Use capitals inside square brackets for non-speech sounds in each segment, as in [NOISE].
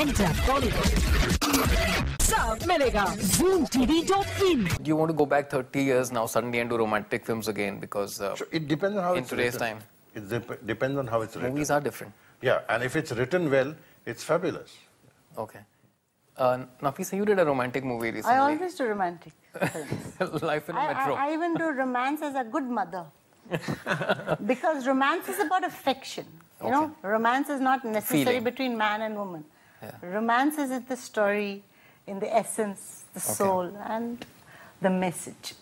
Enter Do you want to go back 30 years now suddenly and do romantic films again? Because uh, it depends on how in today's written. time. It depends on how it's written. Movies are different. Yeah, and if it's written well, it's fabulous. Okay. Uh, Nafisa, you did a romantic movie recently. I always do romantic [LAUGHS] Life in a I, metro. I, I even do romance as a good mother. [LAUGHS] because romance is about affection. You okay. know, romance is not necessary Feeling. between man and woman. Yeah. Romance is the story, in the essence, the okay. soul, and the message.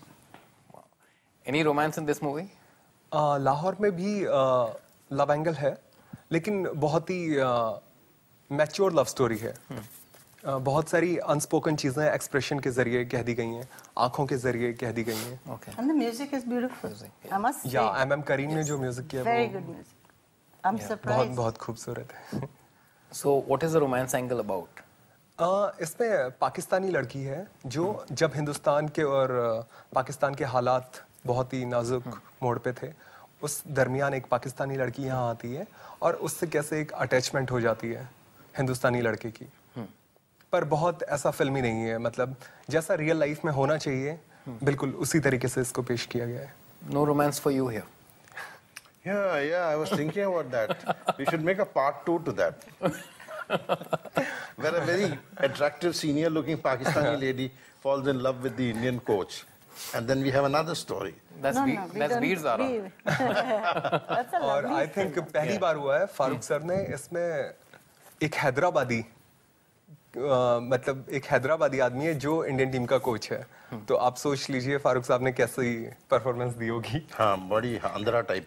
Wow. Any romance in this movie? Uh, Lahore में भी love uh, angle है लेकिन बहुत ही mature love story है hmm. uh, बहुत सारी unspoken चीजें एक्सप्रेशन के जरिए कह दी गई हैं आंखों के जरिए कह दी गई हैं okay and the music is beautiful I must या एमएम करीम ने जो म्यूजिक किया very good music I am surprise बहुत बहुत खूबसूरत है [LAUGHS] so what is the romance angle about इसमें पाकिस्तानी लड़की है जो जब हिंदुस्तान के और पाकिस्तान के हालात बहुत ही नाजुक हम्म। मोड़ पे थे उस दरमियान एक पाकिस्तानी लड़की यहाँ आती है और उससे कैसे एक अटैचमेंट हो जाती है हिंदुस्तानी लड़के की हम्म। पर बहुत ऐसा फिल्मी नहीं है मतलब जैसा रियल लाइफ में होना चाहिए हम्म। बिल्कुल उसी तरीके से इसको पेश किया गया है no romance for you here Yeah, yeah, I was thinking about that. We should make a part two to that. Where a very attractive, senior looking Pakistani lady falls in love with the Indian coach. And then we have another story. That's no, we, no, we that's Zara. Zara. that's a और I think the first बार हुआ है Farooq sir ने एक हैदराबादी मतलब एक हैदराबादी आदमी है जो इंडियन टीम का कोच है तो आप सोच लीजिए फारूक साहब ने कैसी परफॉर्मेंस दी होगी हाँ बड़ी आंध्रा टाइप